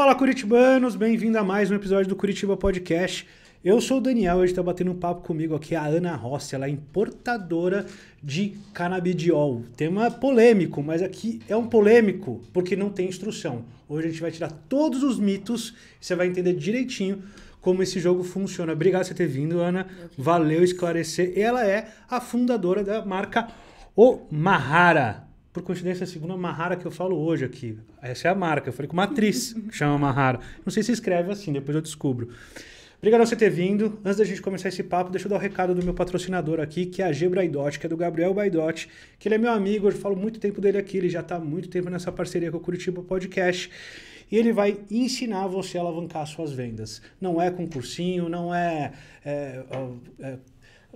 Fala Curitibanos, bem-vindo a mais um episódio do Curitiba Podcast. Eu sou o Daniel, hoje está batendo um papo comigo aqui a Ana Rossi, ela é importadora de canabidiol. Tema polêmico, mas aqui é um polêmico porque não tem instrução. Hoje a gente vai tirar todos os mitos, você vai entender direitinho como esse jogo funciona. Obrigado por você ter vindo, Ana. Valeu esclarecer. Ela é a fundadora da marca O Mahara por coincidência, é a segunda Mahara que eu falo hoje aqui. Essa é a marca. Eu falei com uma atriz que chama Mahara. Não sei se escreve assim, depois eu descubro. Obrigado por você ter vindo. Antes da gente começar esse papo, deixa eu dar o um recado do meu patrocinador aqui, que é a G Braidotti, que é do Gabriel Braidotti, que ele é meu amigo, eu falo muito tempo dele aqui, ele já está há muito tempo nessa parceria com o Curitiba Podcast. E ele vai ensinar você a alavancar suas vendas. Não é com cursinho, não é, é, é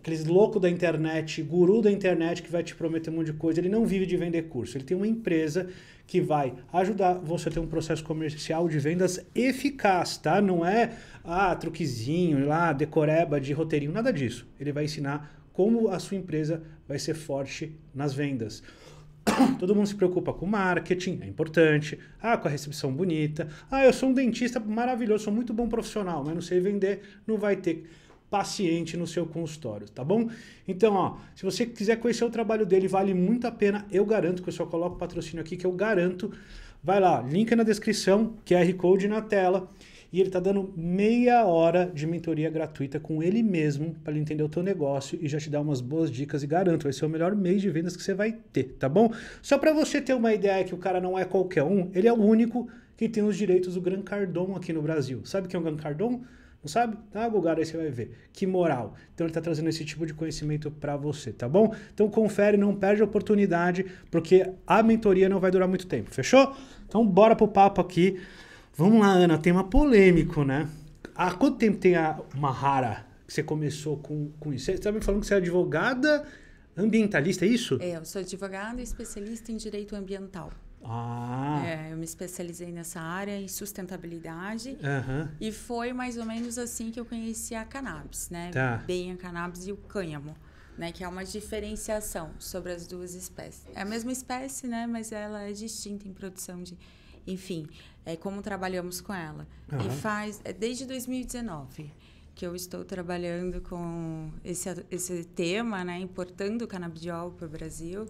aqueles louco da internet, guru da internet que vai te prometer um monte de coisa, ele não vive de vender curso. Ele tem uma empresa que vai ajudar você a ter um processo comercial de vendas eficaz, tá? Não é ah, truquezinho, lá, decoreba de roteirinho, nada disso. Ele vai ensinar como a sua empresa vai ser forte nas vendas. Todo mundo se preocupa com marketing, é importante. Ah, com a recepção bonita. Ah, eu sou um dentista maravilhoso, sou muito bom profissional, mas não sei vender, não vai ter paciente no seu consultório, tá bom? Então, ó, se você quiser conhecer o trabalho dele, vale muito a pena. Eu garanto que eu só coloco patrocínio aqui, que eu garanto. Vai lá, link na descrição, QR Code na tela. E ele está dando meia hora de mentoria gratuita com ele mesmo para ele entender o teu negócio e já te dar umas boas dicas e garanto, vai ser o melhor mês de vendas que você vai ter, tá bom? Só para você ter uma ideia que o cara não é qualquer um, ele é o único que tem os direitos do Gran Cardon aqui no Brasil. Sabe quem é o Gran Cardon? Não sabe? Dá tá, uma googada aí você vai ver. Que moral. Então ele está trazendo esse tipo de conhecimento para você, tá bom? Então confere, não perde a oportunidade, porque a mentoria não vai durar muito tempo, fechou? Então bora pro papo aqui. Vamos lá, Ana, tema polêmico, né? Há quanto tempo tem a Mahara que você começou com, com isso? Você estava tá me falando que você é advogada ambientalista, é isso? É, eu sou advogada e especialista em direito ambiental. Ah. É, eu me especializei nessa área em sustentabilidade uhum. e foi mais ou menos assim que eu conheci a cannabis, né? Tá. Bem a cannabis e o cânhamo, né? Que é uma diferenciação sobre as duas espécies. É a mesma espécie, né? Mas ela é distinta em produção de, enfim, é como trabalhamos com ela. Uhum. E faz é desde 2019 que eu estou trabalhando com esse, esse tema, né? Importando o canabidiol para o Brasil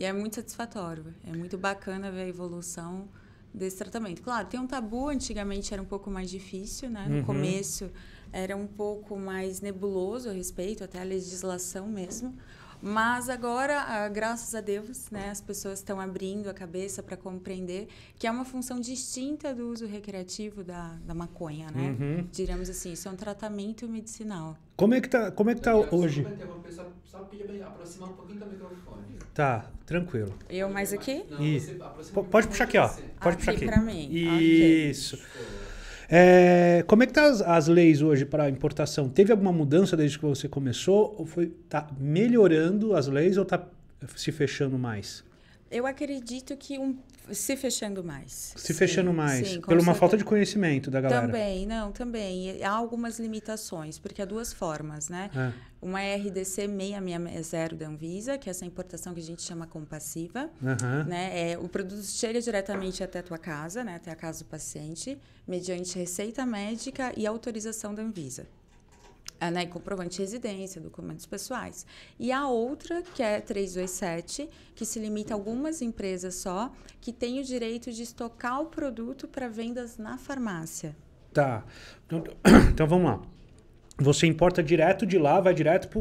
e é muito satisfatório. É muito bacana ver a evolução desse tratamento. Claro, tem um tabu, antigamente era um pouco mais difícil, né? No uhum. começo era um pouco mais nebuloso a respeito, até a legislação mesmo. Mas agora, ah, graças a Deus, né, as pessoas estão abrindo a cabeça para compreender que é uma função distinta do uso recreativo da, da maconha, né? Uhum. Diremos assim, isso é um tratamento medicinal. Como é que tá, como é que tá eu hoje? Só, só pedir aproximar um pouquinho do microfone. Tá, tranquilo. Eu mais aqui? Não, Pode puxar aqui, ó. Pode aqui puxar aqui. Pra mim. Isso. Okay. É, como é que tá as, as leis hoje para importação? Teve alguma mudança desde que você começou? Ou foi tá melhorando as leis ou está se fechando mais? Eu acredito que um, se fechando mais. Se sim, fechando mais. Sim, pela uma falta de conhecimento da galera. Também, não, também. Há algumas limitações, porque há duas formas, né? É. Uma é RDC 660 da Anvisa, que é essa importação que a gente chama compassiva. Uhum. Né? É, o produto chega diretamente até a tua casa, né? até a casa do paciente, mediante receita médica e autorização da Anvisa. Ah, né, comprovante de residência, documentos pessoais. E a outra, que é 327, que se limita a algumas empresas só, que tem o direito de estocar o produto para vendas na farmácia. Tá. Então, então vamos lá. Você importa direto de lá, vai direto para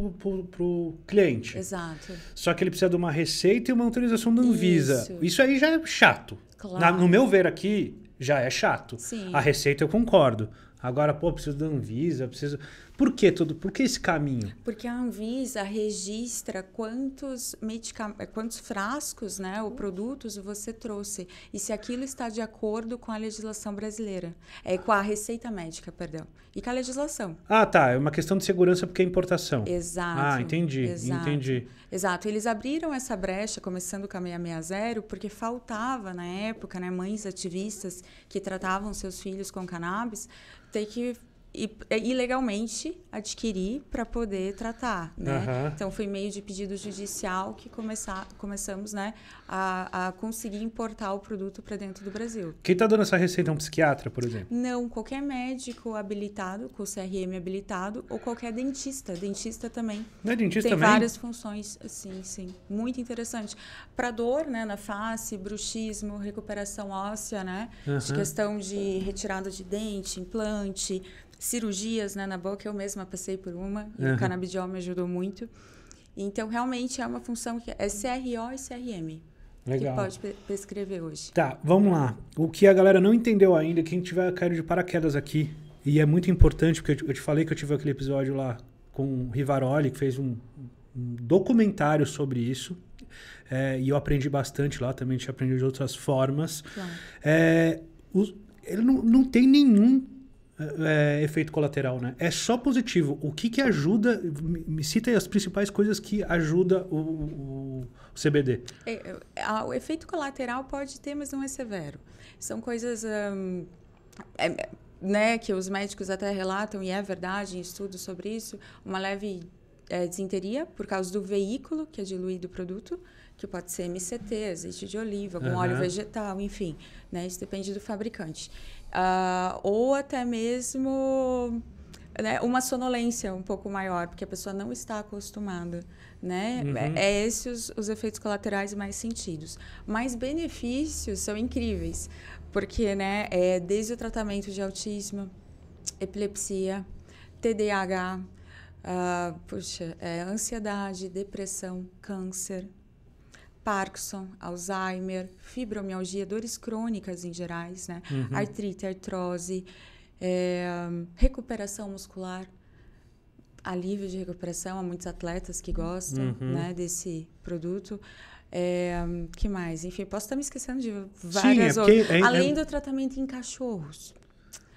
o cliente. Exato. Só que ele precisa de uma receita e uma autorização da Anvisa. Isso, Isso aí já é chato. Claro. Na, no meu ver aqui, já é chato. Sim. A receita eu concordo. Agora, pô, preciso da Anvisa, preciso. Por que tudo? Por que esse caminho? Porque a Anvisa registra quantos medicamentos, quantos frascos, né, ou produtos você trouxe e se aquilo está de acordo com a legislação brasileira, é com a receita médica, perdão, e com a legislação. Ah, tá, é uma questão de segurança porque é importação. Exato. Ah, entendi, exato. entendi. Exato. Eles abriram essa brecha começando com a 660 porque faltava na época, né, mães ativistas que tratavam seus filhos com cannabis ter que e, é, ilegalmente adquirir para poder tratar, né? Uhum. Então foi meio de pedido judicial que começar, começamos, né, a, a conseguir importar o produto para dentro do Brasil. Quem está dando essa receita é um psiquiatra, por exemplo? Não, qualquer médico habilitado, com CRM habilitado, ou qualquer dentista, dentista também. Não é dentista Tem também? várias funções, sim, sim, muito interessante. Para dor, né, na face, bruxismo, recuperação óssea, né, uhum. de questão de retirada de dente, implante cirurgias né, na boca, eu mesma passei por uma, e uhum. o canabidiol me ajudou muito. Então, realmente é uma função que é CRO e CRM. Legal. Que pode prescrever hoje. Tá, vamos lá. O que a galera não entendeu ainda, é quem tiver caído de paraquedas aqui, e é muito importante, porque eu te falei que eu tive aquele episódio lá com o Rivaroli, que fez um, um documentário sobre isso. É, e eu aprendi bastante lá também, a gente aprendeu de outras formas. Claro. É, ele não, não tem nenhum é, é, efeito colateral, né? É só positivo. O que, que ajuda? Me, me cita aí as principais coisas que ajuda o, o, CBD. É, é o efeito colateral pode ter, mas não é severo. São coisas hum, é, é, né, que os médicos até relatam, e é verdade, em estudos sobre isso, uma leve desinteria por causa do veículo que é diluído o produto, que pode ser MCT, azeite de oliva, algum uhum. óleo vegetal, enfim. Né? Isso depende do fabricante. Uh, ou até mesmo né, uma sonolência um pouco maior, porque a pessoa não está acostumada. Né? É, uhum. É esses os, os efeitos colaterais mais sentidos. Mas benefícios são incríveis, porque né, é desde o tratamento de autismo, epilepsia, TDAH, uh, puxa, é, ansiedade, depressão, câncer, Parkinson, Alzheimer, fibromialgia, dores crônicas em gerais, né? Uhum. Artrite, artrose, é, recuperação muscular, alívio de recuperação. Há muitos atletas que gostam uhum. né, desse produto. É, que mais? Enfim, posso estar me esquecendo de várias Sim, é outras. É, Além do tratamento em cachorros.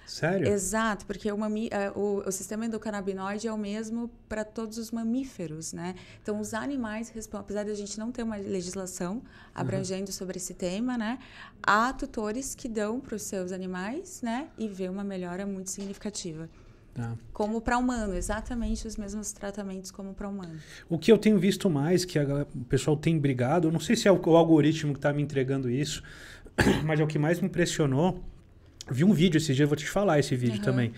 Sério? Exato, porque o, mami, eh, o, o sistema endocannabinoide é o mesmo para todos os mamíferos, né? Então, os animais, apesar de a gente não ter uma legislação abrangendo uhum. sobre esse tema, né? Há tutores que dão para os seus animais, né? E vê uma melhora muito significativa. Tá. Como para humano, exatamente os mesmos tratamentos como para humano. O que eu tenho visto mais, que a, o pessoal tem brigado, não sei se é o, o algoritmo que está me entregando isso, mas é o que mais me impressionou Vi um vídeo esse dia vou te falar esse vídeo uhum. também.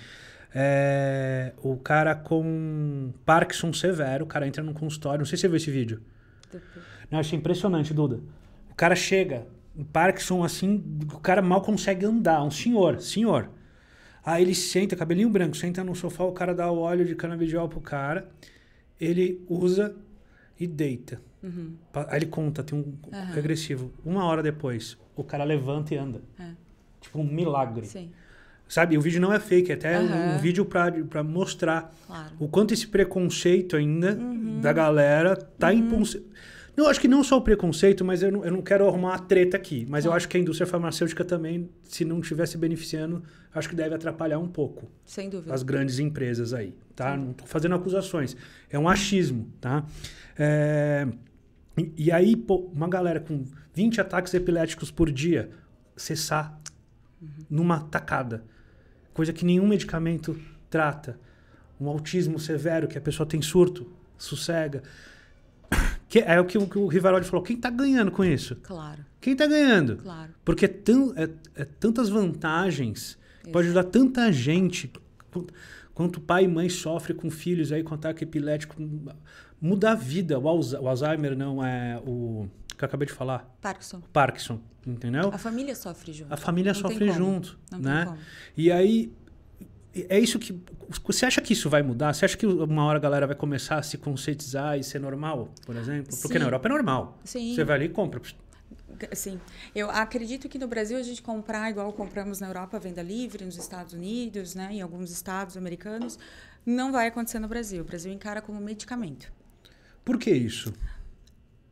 É, o cara com Parkinson severo, o cara entra num consultório. Não sei se você viu esse vídeo. Não, achei impressionante, Duda. O cara chega, um Parkinson assim, o cara mal consegue andar. Um senhor, senhor. Aí ele senta, cabelinho branco, senta no sofá, o cara dá o óleo de canabidiol pro cara. Ele usa e deita. Uhum. Aí ele conta, tem um uhum. regressivo. Uma hora depois, o cara levanta e anda. É. Tipo um milagre. Sim. Sabe, o vídeo não é fake, é até uhum. um vídeo para mostrar claro. o quanto esse preconceito ainda uhum. da galera tá uhum. impulsionando. Não, acho que não só o preconceito, mas eu não, eu não quero arrumar a treta aqui. Mas eu tá. acho que a indústria farmacêutica também, se não estivesse beneficiando, acho que deve atrapalhar um pouco. Sem dúvida. As grandes empresas aí, tá? Não estou fazendo acusações. É um achismo, tá? É... E, e, aí, pô, uma galera com 20 ataques epiléticos por dia, cessar uhum. numa tacada. Coisa que nenhum medicamento trata. Um autismo severo, que a pessoa tem surto, sossega. Que é o que o, o Rivaroli falou. Quem está ganhando com isso? Claro. Quem está ganhando? Claro. Porque é, tão, é, é tantas vantagens, pode ajudar tanta gente. Quanto pai e mãe sofrem com filhos aí com ataque epilético, muda a vida. O, Alzheimer não é o que eu acabei de falar. Parkinson. Parkinson, entendeu? A família sofre junto. A família não sofre junto, não né? E aí é isso que você acha que isso vai mudar? Você acha que uma hora a galera vai começar a se conscientizar e ser normal, por exemplo? Porque Sim. na Europa é normal. Sim. Você vai ali e compra. Sim. Eu acredito que no Brasil a gente comprar igual compramos na Europa, venda livre, nos Estados Unidos, né, em alguns estados americanos, não vai acontecer no Brasil. O Brasil encara como medicamento. Por que isso?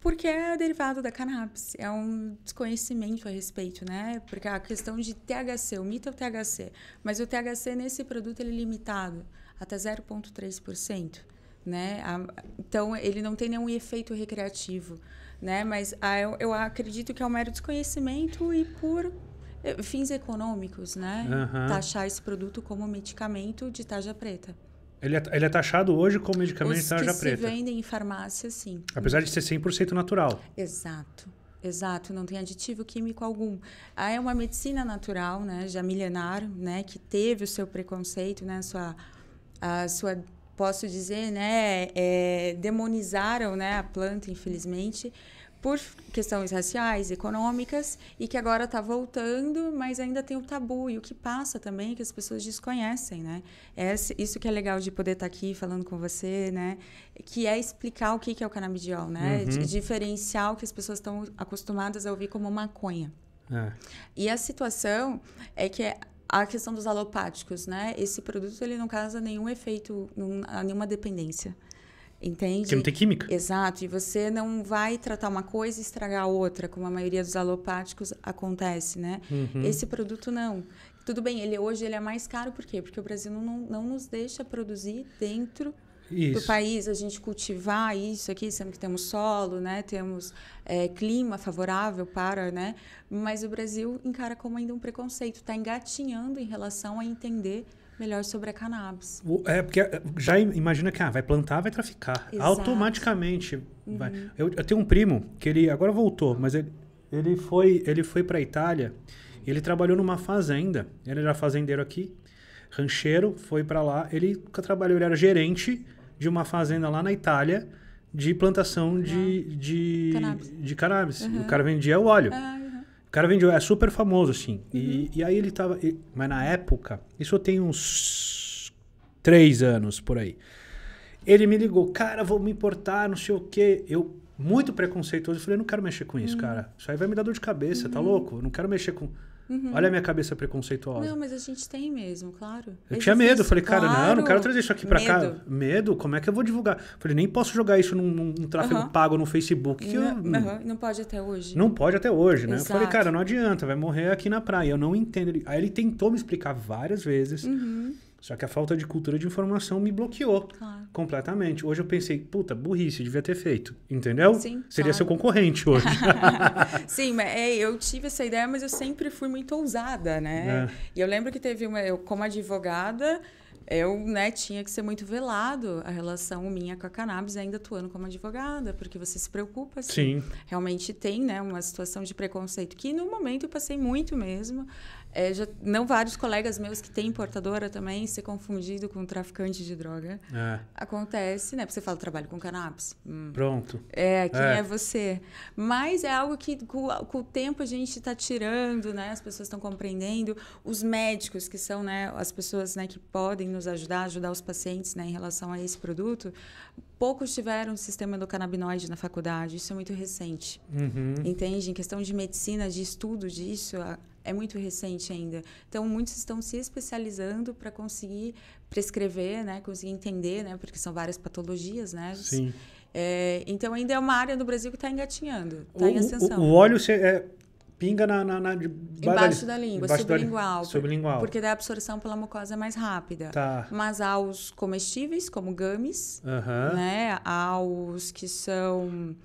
porque é derivado da cannabis, é um desconhecimento a respeito, né? Porque a questão de THC, o mito é o THC, mas o THC nesse produto ele é limitado até 0,3%, né? Então ele não tem nenhum efeito recreativo, né? Mas ah, eu, eu acredito que é um mero desconhecimento e por eh, fins econômicos, né? Uhum. Taxar esse produto como medicamento de taja preta. Ele é, ele é taxado hoje como medicamento de tarja preta. Os que se vendem em farmácia, sim. Apesar de ser 100% natural. Exato. Exato, não tem aditivo químico algum. Ah, é uma medicina natural, né, já milenar, né, que teve o seu preconceito, né, sua, a sua posso dizer, né, é, demonizaram, né, a planta, infelizmente por questões raciais, econômicas, e que agora está voltando, mas ainda tem o tabu e o que passa também, que as pessoas desconhecem, né? É isso que é legal de poder estar tá aqui falando com você, né? Que é explicar o que é o canabidiol, né? Uhum. Diferenciar o que as pessoas estão acostumadas a ouvir como maconha. É. E a situação é que é a questão dos alopáticos, né? Esse produto ele não causa nenhum efeito, nenhuma dependência. Entende? Porque não tem química. Exato. E você não vai tratar uma coisa e estragar a outra, como a maioria dos alopáticos acontece, né? Uhum. Esse produto não. Tudo bem, ele hoje ele é mais caro, por quê? Porque o Brasil não, não nos deixa produzir dentro isso. do país, a gente cultivar isso aqui, sendo que temos solo, né? temos é, clima favorável para, né? mas o Brasil encara como ainda um preconceito, está engatinhando em relação a entender melhor sobre a cannabis. É, porque é, já imagina que ah, vai plantar, vai traficar. Exato. Automaticamente. Uhum. Vai. Eu, eu, tenho um primo que ele agora voltou, mas ele, ele foi, ele foi para a Itália e ele trabalhou numa fazenda. Ele era fazendeiro aqui, rancheiro, foi para lá. Ele trabalhou, ele era gerente de uma fazenda lá na Itália de plantação de, ah. de, cannabis. De cannabis. Uhum. O cara vendia o óleo. Ah, cara vende, é super famoso, assim. Uhum. E, e aí ele tava. mas na época, isso eu tenho uns três anos por aí. Ele me ligou, cara, vou me importar, não sei o quê. Eu, muito preconceituoso, eu falei, não quero mexer com isso, uhum. cara. Isso aí vai me dar dor de cabeça, tá uhum. tá louco? Eu não quero mexer com. Uhum. Olha a minha cabeça preconceituosa. Não, mas a gente tem mesmo, claro. Eu tinha medo. Isso, falei, cara, claro. não, não quero trazer isso aqui pra medo. cá. Medo? Como é que eu vou divulgar? Falei, nem posso jogar isso num, num tráfego uhum. pago no Facebook. Que não, eu, uhum. não pode até hoje. Não pode até hoje, né? Exato. Eu falei, cara, não adianta, vai morrer aqui na praia. Eu não entendo. Aí ele tentou me explicar várias vezes. Uhum. Só que a falta de cultura de informação me bloqueou claro. completamente. Hoje eu pensei, puta, burrice, eu devia ter feito. Entendeu? Sim, Seria claro. seu concorrente hoje. Sim, mas, é, eu tive essa ideia, mas eu sempre fui muito ousada, né? É. E eu lembro que teve uma. Eu, como advogada, eu né, tinha que ser muito velado a relação minha com a cannabis, ainda atuando como advogada, porque você se preocupa. Assim, Sim. Realmente tem né, uma situação de preconceito que no momento eu passei muito mesmo. É, já, não vários colegas meus que têm portadora também ser confundido com um traficante de droga. É. Acontece, né? Porque você fala, trabalho com cannabis. Hum. Pronto. É, quem é. é. você? Mas é algo que com, com o tempo a gente está tirando, né? As pessoas estão compreendendo. Os médicos, que são né, as pessoas né, que podem nos ajudar, ajudar os pacientes né, em relação a esse produto, poucos tiveram sistema do canabinoide na faculdade. Isso é muito recente. Uhum. Entende? Em questão de medicina, de estudo disso... A, é muito recente ainda. Então, muitos estão se especializando para conseguir prescrever, né? Conseguir entender, né? Porque são várias patologias, né? Sim. É, então, ainda é uma área do Brasil que está engatinhando, está em ascensão. O, o óleo é, pinga na, na, na de, embaixo da, da língua, embaixo sublingual, da, sublingual. Porque da absorção pela mucosa é mais rápida. Tá. Mas há os comestíveis, como gummies, uh -huh. né? Há os que são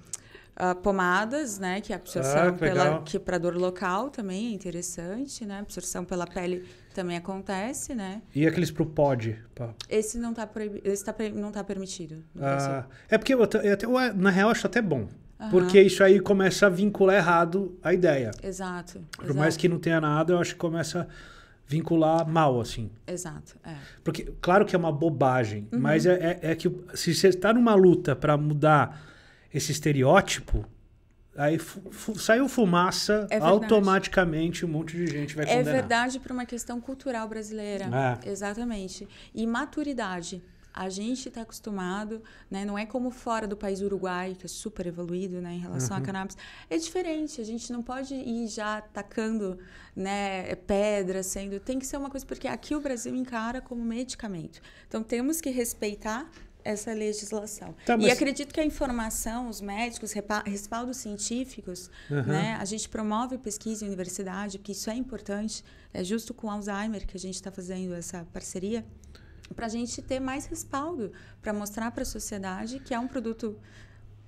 uh, pomadas, né? Que é absorção ah, que pela que para dor local também é interessante, né? Absorção pela pele também acontece, né? E aqueles pro pod? Pá. Esse não tá proibido, esse tá, não tá permitido. Ah, é porque eu, eu, na real acho até bom. Uhum. Porque isso aí começa a vincular errado a ideia. Exato. Por exato. mais que não tenha nada, eu acho que começa a vincular mal, assim. Exato. É. Porque, claro que é uma bobagem, uhum. mas é, é, é, que se você está numa luta para mudar esse estereótipo, aí fu saiu fumaça, é automaticamente um monte de gente vai é condenar. É verdade para uma questão cultural brasileira. É. Exatamente. E maturidade. A gente está acostumado, né? Não é como fora do país Uruguai, que é super evoluído, né, em relação uhum. cannabis. É diferente. A gente não pode ir já atacando, né, pedra, sendo. Tem que ser uma coisa porque aqui o Brasil encara como medicamento. Então temos que respeitar essa legislação. Tá, mas... E acredito que a informação, os médicos, respaldos científicos, uhum. né? A gente promove pesquisa em universidade, porque isso é importante. É justo com Alzheimer que a gente está fazendo essa parceria para a gente ter mais respaldo, para mostrar para a sociedade que é um produto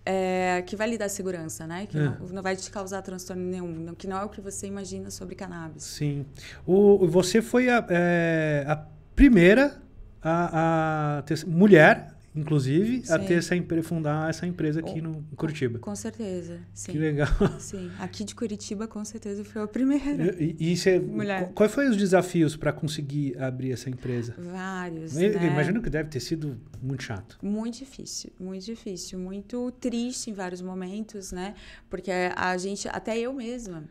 é, que vai lhe dar segurança, né? Que é. não, não, vai te causar transtorno nenhum, que não é o que você imagina sobre cannabis. Sim. O, você foi a, é, a primeira a, a ter, mulher inclusive, sim. a ter essa empresa, fundar essa empresa aqui no em Curitiba. Com certeza, sim. Que legal. Sim, aqui de Curitiba, com certeza, foi a primeira. E, e você, mulher. Quais foram os desafios para conseguir abrir essa empresa? Vários. Eu, né? Imagino que deve ter sido muito chato. Muito difícil, muito difícil, muito triste em vários momentos, né? Porque a gente, até eu mesma,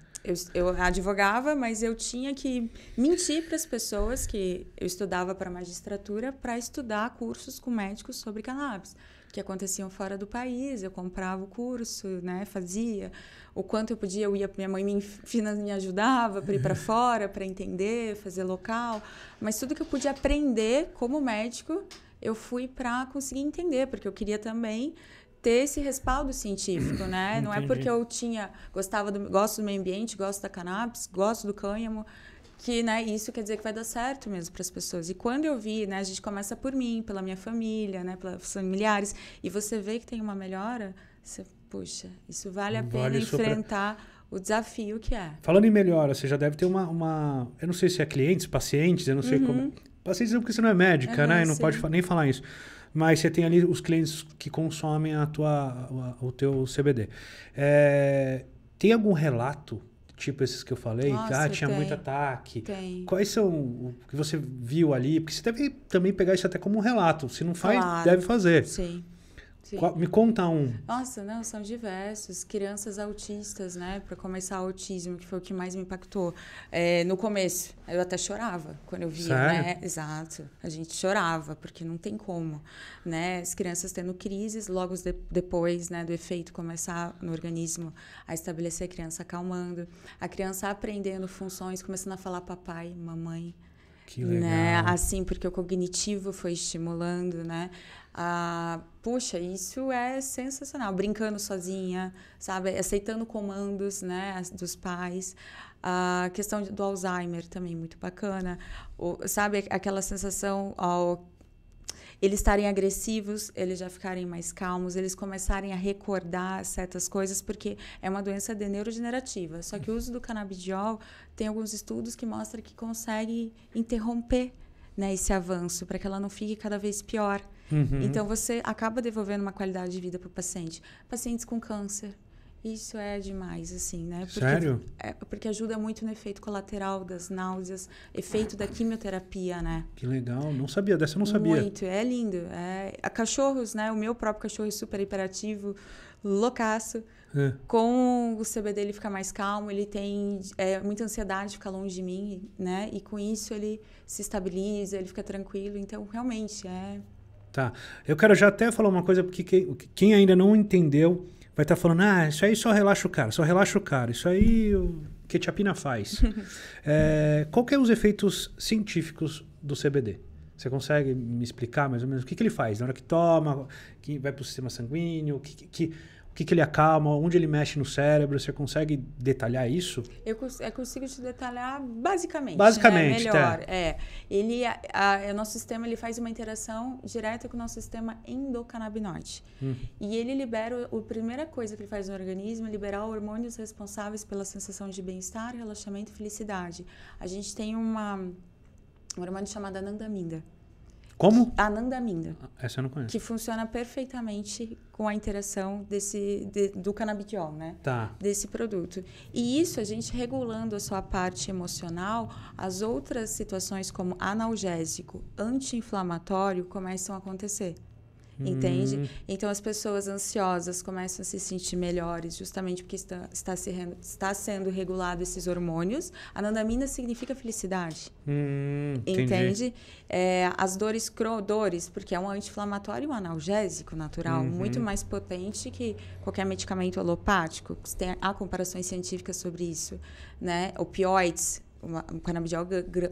eu, eu advogava, mas eu tinha que mentir para as pessoas que eu estudava para magistratura para estudar cursos com médicos sobre cannabis que aconteciam fora do país. Eu comprava o curso, né, fazia o quanto eu podia. Eu ia, minha mãe me, me ajudava para ir para fora, para entender, fazer local. Mas tudo que eu podia aprender como médico, eu fui para conseguir entender, porque eu queria também ter esse respaldo científico, né? Entendi. Não é porque eu tinha gostava do gosto do meio ambiente, gosto da cannabis, gosto do cânhamo que, né, isso quer dizer que vai dar certo mesmo para as pessoas. E quando eu vi, né, a gente começa por mim, pela minha família, né, pelos familiares, e você vê que tem uma melhora, você, puxa, isso vale a pena enfrentar pra... o desafio que é. Falando em melhora, você já deve ter uma, uma eu não sei se é clientes, pacientes, eu não sei uhum. como. Pacientes não porque você não é médica, é, né, e não sim. pode nem falar isso mas você tem ali os clientes que consomem a tua, o teu CBD. É, eh, tem algum relato, tipo esses que eu falei? Ah, Nossa, ah, tinha tem, muito ataque. Tem. Quais são o que você viu ali? Porque você deve também pegar isso até como um relato. Se não faz, claro. deve fazer. Sim. Qual, me conta um. Nossa, não, são diversos. Crianças autistas, né? Para começar, autismo, que foi o que mais me impactou. É, no começo, eu até chorava quando eu via, Sério? né? Exato. A gente chorava, porque não tem como, né? As crianças tendo crises, logo de, depois, né, do efeito começar no organismo a estabelecer a criança acalmando, a criança aprendendo funções, começando a falar papai, mamãe que né, legal. Né? Assim, porque o cognitivo foi estimulando, né? Ah, puxa, isso é sensacional. Brincando sozinha, sabe? Aceitando comandos, né? Dos pais. A questão do Alzheimer também muito bacana. O, sabe aquela sensação eles estarem agressivos, eles já ficarem mais calmos, eles começarem a recordar certas coisas, porque é uma doença de neurodegenerativa. Só que o uso do canabidiol tem alguns estudos que mostram que consegue interromper né, esse avanço, para que ela não fique cada vez pior. Uhum. Então, você acaba devolvendo uma qualidade de vida para o paciente. Pacientes com câncer, isso é demais, assim, né? Porque, Sério? É, porque ajuda muito no efeito colateral das náuseas, efeito da quimioterapia, né? Que legal, não sabia dessa, eu não sabia. Muito, é lindo. É, a cachorros, né? O meu próprio cachorro é super hiperativo, loucaço. É. Com o CBD ele fica mais calmo, ele tem é, muita ansiedade, fica longe de mim, né? E com isso ele se estabiliza, ele fica tranquilo. Então, realmente, é... Tá. Eu quero já até falar uma coisa, porque quem ainda não entendeu vai estar tá falando, ah, isso aí só relaxa o cara, só relaxa o cara, isso aí o quetiapina faz. é, qual que é os efeitos científicos do CBD? Você consegue me explicar mais ou menos o que, que ele faz? Na hora que toma, que vai para o sistema sanguíneo, que, que, que que, que ele acalma, onde ele mexe no cérebro, você consegue detalhar isso? Eu, eu consigo te detalhar basicamente. Né? Basicamente, né? melhor. Tá. É, ele, a, a, o nosso sistema ele faz uma interação direta com o nosso sistema endocannabinoide hum. e ele libera o, a primeira coisa que ele faz no organismo é liberar hormônios responsáveis pela sensação de bem-estar, relaxamento e felicidade. A gente tem uma hormônio chamado anandamida como? Ananda ah, Essa eu não conheço. Que funciona perfeitamente com a interação desse, de, do canabidiol, né? Tá. Desse produto. E isso, a gente regulando a sua parte emocional, as outras situações como analgésico, anti-inflamatório, começam a acontecer entende? Hum. Então as pessoas ansiosas começam a se sentir melhores, justamente porque está, está, se, está sendo regulado esses hormônios. Anandamina significa felicidade, hum, entende? É, as dores, cro, dores, porque é um anti-inflamatório e um analgésico natural, uhum. muito mais potente que qualquer medicamento alopático. Tem, há comparações científicas sobre isso, né? Opioides uma, o canabidiol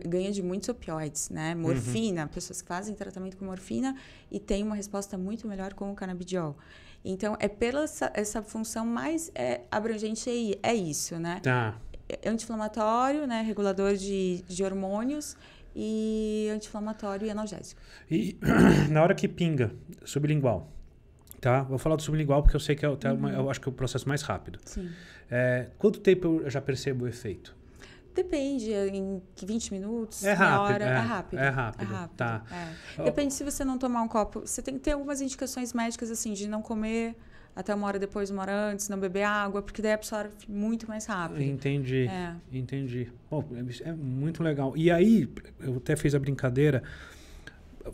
ganha de muitos opioides, né? Uhum. Morfina, uhum. pessoas que fazem tratamento com morfina e têm uma resposta muito melhor com o canabidiol. Então, é pela essa, essa função mais é, abrangente aí, é isso, né? Tá. É, é anti-inflamatório, né? Regulador de, de hormônios e anti-inflamatório e analgésico. E na hora que pinga, sublingual, tá? Vou falar do sublingual porque eu sei que é, tá, uhum. uma, eu acho que é o processo mais rápido. Sim. É, quanto tempo eu já percebo o efeito? Depende, em 20 minutos, é rápido, hora. É, é, rápido, é rápido. É rápido. Tá. É. Depende se você não tomar um copo. Você tem que ter algumas indicações médicas, assim, de não comer até uma hora depois, uma hora antes, não beber água, porque daí absorve muito mais rápido. Entendi. É. Entendi. Bom, é muito legal. E aí, eu até fiz a brincadeira.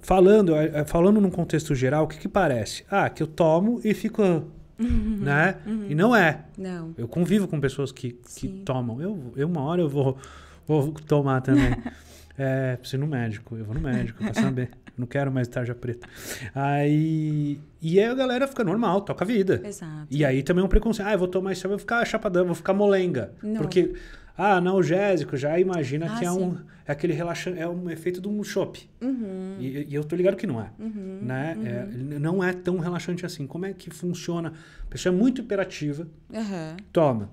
Falando, eh, falando num contexto geral, o que, que parece? Ah, que eu tomo e fico ah, Uhum. né? Uhum. E não é. Não. Eu convivo com pessoas que, que tomam. Eu, eu, uma hora eu vou, vou tomar também. é, preciso ir no médico. Eu vou no médico pra saber. não quero mais tarja preta. Aí. E aí a galera fica normal, toca a vida. Exato. E aí também é um preconceito. Ah, eu vou tomar isso, eu vou ficar chapadão, vou ficar molenga. Não. Porque ah, analgésico, já imagina ah, que é, sim. um, é aquele relaxante, é um efeito de um chopp. Uhum. E, e, eu tô ligado que não é, uhum. né? É, uhum. É, não é tão relaxante assim. Como é que funciona? A pessoa é muito hiperativa, toma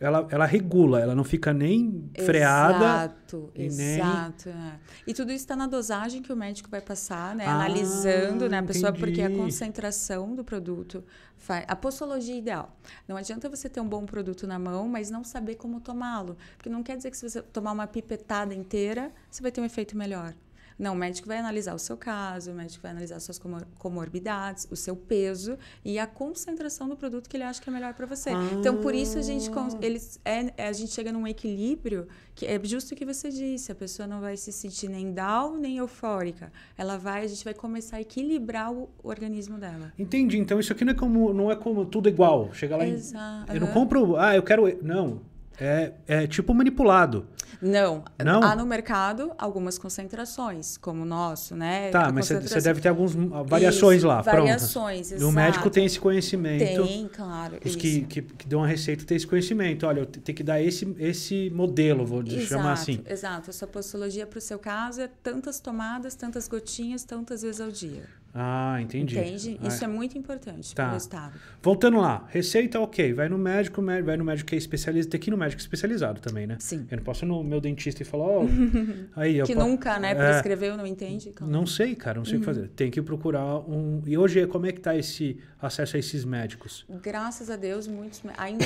ela, ela regula, ela não fica nem freada. Exato, e exato. Nem... É. E tudo isso está na dosagem que o médico vai passar, né? Ah, Analisando né, a pessoa, entendi. porque a concentração do produto. Faz... A postologia é ideal. Não adianta você ter um bom produto na mão, mas não saber como tomá-lo. Porque não quer dizer que se você tomar uma pipetada inteira, você vai ter um efeito melhor. Não, o médico vai analisar o seu caso, o médico vai analisar suas comor comorbidades, o seu peso e a concentração do produto que ele acha que é melhor para você. Ah. Então, por isso a gente, ah. eles, é, é, a gente chega num equilíbrio que é justo o que você disse. A pessoa não vai se sentir nem down, nem eufórica. Ela vai, a gente vai começar a equilibrar o organismo dela. Entendi. Então, isso aqui não é como, não é como tudo igual. Chega lá Exato. e... Eu não compro... Ah, eu quero... Não, é, é tipo manipulado. Não. Não. Há no mercado algumas concentrações, como o nosso, né? Tá, A mas você deve ter algumas hum, variações Isso, lá. Variações, exato. O médico tem esse conhecimento. Tem, claro. Os que, isso. que, que dão a receita têm esse conhecimento. Olha, eu tenho que dar esse, esse modelo, vou chamar assim. Exato. A sua postologia para o seu caso é tantas tomadas, tantas gotinhas, tantas vezes ao dia. Ah, entendi. Entende? Ah, Isso é, muito importante tá. para o Voltando lá, receita, ok. Vai no médico, vai no médico que é especialista. Tem que ir no médico especializado também, né? Sim. Eu não posso ir no meu dentista e falar, ó. Oh, que nunca, né? É. Prescreveu, não entende? Calma. Não sei, cara, não sei o que uhum. fazer. Tem que procurar um. E hoje, como é que tá esse acesso a esses médicos? Graças a Deus, muitos. Ainda,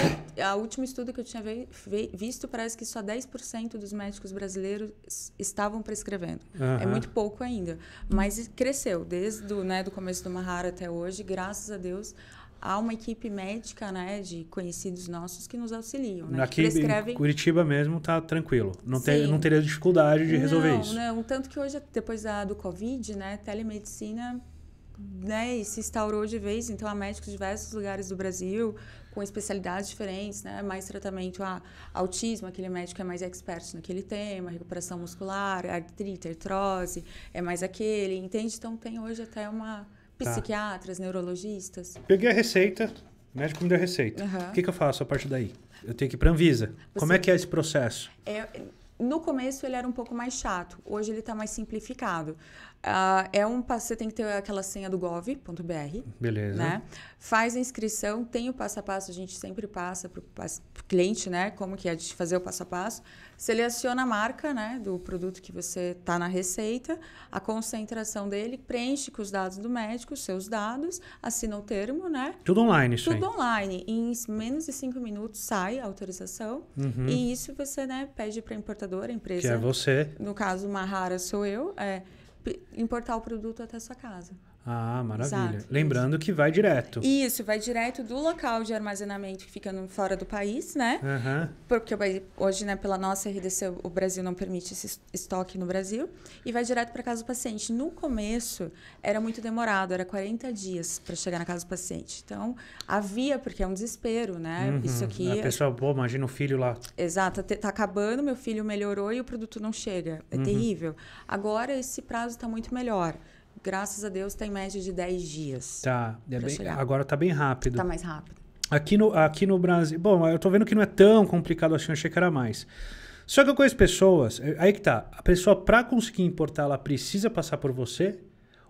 o último estudo que eu tinha visto parece que só 10% dos médicos brasileiros estavam prescrevendo. Uhum. É muito pouco ainda. Mas cresceu desde. Do né, do começo do Mahara até hoje, graças a Deus, há uma equipe médica, né, de conhecidos nossos que nos auxiliam, né? Aqui prescrevem... em Curitiba mesmo tá tranquilo, não, tem, não teria dificuldade de resolver não, isso. Não, tanto que hoje depois da, do Covid, né, telemedicina né, se instaurou de vez, então há médicos de diversos lugares do Brasil, com especialidades diferentes, né? Mais tratamento a autismo, aquele médico é mais expert naquele tema, recuperação muscular, artrite, artrose, é mais aquele, entende? Então tem hoje até uma tá. psiquiatras, tá. neurologistas. Peguei a receita, o médico me deu a receita. Uhum. O que, que, eu faço a partir daí? Eu tenho que ir para Anvisa. Você... Como é que é esse processo? É, no começo ele era um pouco mais chato, hoje ele está mais simplificado. Uh, é um você tem que ter aquela senha do gov.br. Beleza. Né? Faz a inscrição, tem o passo a passo, a gente sempre passa para o cliente, né? Como que é de fazer o passo a passo. Seleciona a marca né, do produto que você está na receita, a concentração dele, preenche com os dados do médico, seus dados, assina o termo, né? Tudo online, isso Tudo aí. online. Em menos de cinco minutos sai a autorização. Uhum. E isso você né, pede para a importadora, a empresa. Que é você. No caso, Mahara sou eu. É, importar o produto até a sua casa. Ah, maravilha. Exato. Lembrando que vai direto. Isso, vai direto do local de armazenamento que fica no, fora do país, né? Uhum. Porque hoje, né, pela nossa RDC, o Brasil não permite esse estoque no Brasil. E vai direto para casa do paciente. No começo, era muito demorado, era 40 dias para chegar na casa do paciente. Então, havia, porque é um desespero, né? Uhum. Isso aqui. A pessoa, pô, imagina o filho lá. Exato, tá acabando, meu filho melhorou e o produto não chega. É uhum. terrível. Agora, esse prazo está muito melhor graças a Deus, está em média de 10 dias. Tá, é bem, agora está bem rápido. Está mais rápido. Aqui no, aqui no Brasil. Bom, eu estou vendo que não é tão complicado assim, eu achei que era mais. Só que eu conheço pessoas. É, aí que tá. A pessoa, para conseguir importar, ela precisa passar por você.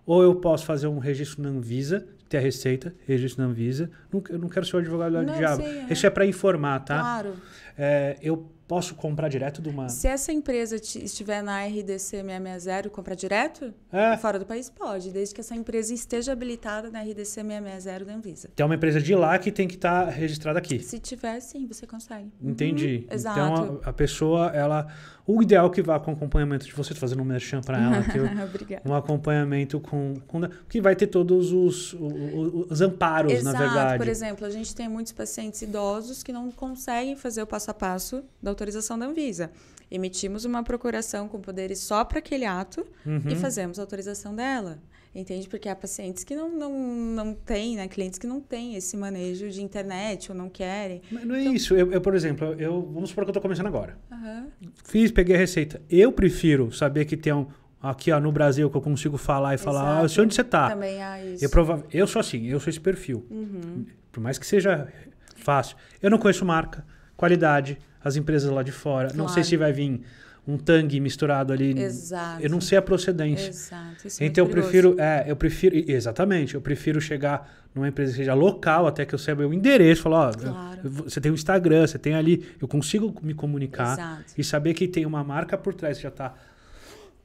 Ou eu posso fazer um registro na Anvisa, ter a receita, registro na Anvisa. Não, eu não quero ser o advogado do diabo. Isso é, é para informar, tá? Claro. É, eu posso comprar direto de uma. Se essa empresa estiver na RDC 660, comprar direto? É. Fora do país, pode, desde que essa empresa esteja habilitada na RDC 660 da Anvisa. Tem uma empresa de lá que tem que estar tá registrada aqui. Se tiver, sim, você consegue. Uhum, Entendi. exato. Então a, a, pessoa, ela. O ideal é que vá com acompanhamento de você, fazendo um merchan para ela. Que eu, Obrigada. Um acompanhamento com, com. Que vai ter todos os, os, os amparos, exato. na verdade. Por exemplo, a gente tem muitos pacientes idosos que não conseguem fazer o passo a passo da autorização da Anvisa. Emitimos uma procuração com poderes só para aquele ato uhum. e fazemos a autorização dela. Entende? Porque há pacientes que não, não, não têm, né? Clientes que não têm esse manejo de internet ou não querem. Mas não é então... isso. Eu, eu, por exemplo, eu, vamos supor que eu estou começando agora. Uhum. Fiz, peguei a receita. Eu prefiro saber que tem um, aqui ó, no Brasil que eu consigo falar e falar, ah, eu sei onde você está. Também há isso. Eu, prova... eu sou assim, eu sou esse perfil. Uhum. Por mais que seja fácil. Eu não conheço marca, qualidade, as empresas lá de fora. Claro. Não sei se vai vir um tangue misturado ali. Exato. Eu não sei a procedência. Exato. Isso é então é eu prefiro, é, eu prefiro exatamente, eu prefiro chegar numa empresa que seja local, até que eu saiba o endereço, falar, ó, claro. você tem o um Instagram, você tem ali, eu consigo me comunicar Exato. e saber que tem uma marca por trás que já está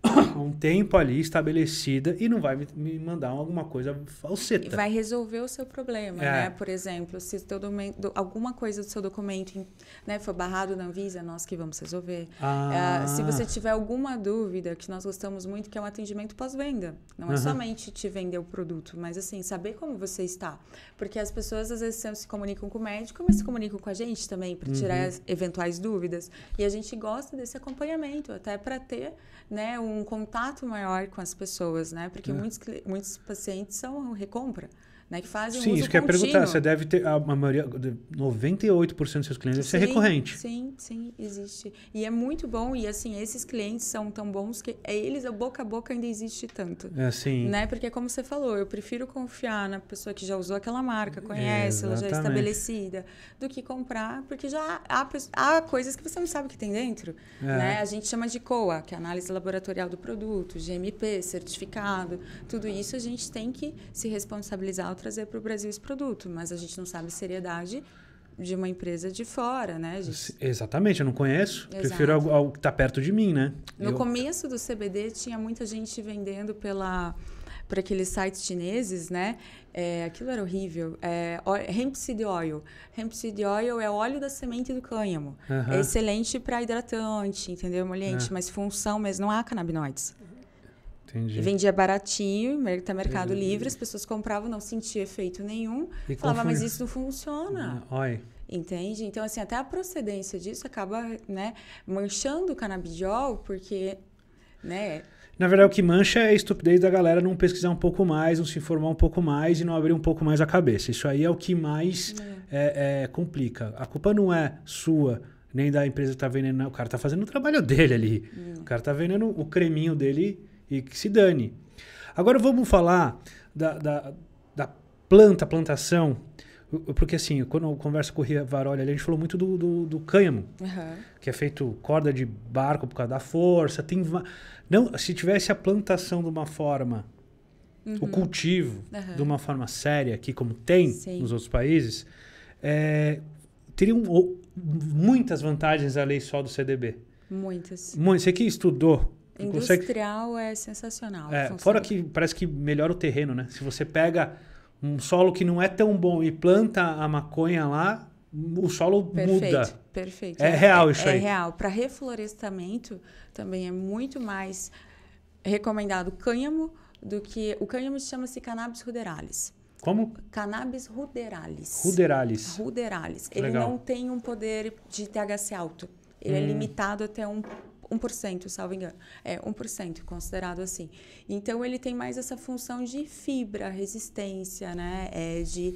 um tempo ali estabelecida e não vai me mandar alguma coisa falseta. E vai resolver o seu problema, é. né? Por exemplo, se teu documento, alguma coisa do seu documento né, foi barrado na Anvisa, nós que vamos resolver. Ah. se você ah. tiver alguma dúvida, que nós gostamos muito, que é um atendimento pós-venda. Não é somente te vender o produto, mas assim, saber como você está. Porque as pessoas às vezes se comunicam com o médico, mas se comunicam com a gente também para tirar uhum. eventuais dúvidas. E a gente gosta desse acompanhamento, até para ter né, um um contato maior com as pessoas, né? Porque é. muitos, muitos pacientes são recompra né? Que fazem sim, um Sim, isso que eu ia perguntar. Você deve ter a, a maioria, 98% dos seus clientes deve é sim, ser recorrente. Sim, sim, existe. E é muito bom. E assim, esses clientes são tão bons que é eles, a boca a boca ainda existe tanto. É assim. Né? Porque como você falou, eu prefiro confiar na pessoa que já usou aquela marca, conhece, Exatamente. ela já é estabelecida, do que comprar, porque já há, há coisas que você não sabe o que tem dentro. É. Né? A gente chama de COA, que é análise laboratorial do produto, GMP, certificado, tudo isso a gente tem que se responsabilizar trazer para o Brasil esse produto, mas a gente não sabe a seriedade de uma empresa de fora, né? Gente... Exatamente, eu não conheço. Exato. Prefiro algo, algo que está perto de mim, né? No eu... começo do CBD tinha muita gente vendendo pela para aqueles sites chineses, né? É, aquilo era horrível. É, hemp seed oil. Hemp seed oil é óleo da semente do cânhamo. É excelente para hidratante, entendeu, moliente? É. Mas função, mas não há canabinoides. Entendi. E vendia baratinho, tá Mercado Entendi. Livre, as pessoas compravam, não sentia efeito nenhum. E falava, mas isso não funciona. Ah, Entende? Então, assim, até a procedência disso acaba, né, manchando o canabidiol, porque, né... Na verdade, o que mancha é a estupidez da galera não pesquisar um pouco mais, não se informar um pouco mais e não abrir um pouco mais a cabeça. Isso aí é o que mais é. É, é, complica. A culpa não é sua, nem da empresa que tá vendendo. O cara tá fazendo o trabalho dele ali. Hum. O cara tá vendendo o creminho dele e que se dane. Agora vamos falar da, da, da planta, plantação. Porque assim, quando eu converso com o Rivaroli, a gente falou muito do, do, do cânhamo, uhum. que é feito corda de barco por causa da força. Tem não Se tivesse a plantação de uma forma, uhum. o cultivo uhum. de uma forma séria, aqui como tem Sim. nos outros países, é, teriam muitas vantagens a lei só do CDB. Muitas. Você que estudou Industrial consegue... é sensacional. É, fora que parece que melhora o terreno, né? Se você pega um solo que não é tão bom e planta a maconha lá, o solo perfeito, muda. Perfeito. É, é real é, isso é, aí. É real. Para reflorestamento também é muito mais recomendado cânhamo do que o cânhamo chama-se cannabis ruderalis. Como? Cannabis ruderalis. Ruderalis. Ruderalis. Ele Legal. não tem um poder de THC alto. Ele é hum. é limitado até um 1%, salvo engano. É, 1% considerado assim. Então, ele tem mais essa função de fibra, resistência, né? É de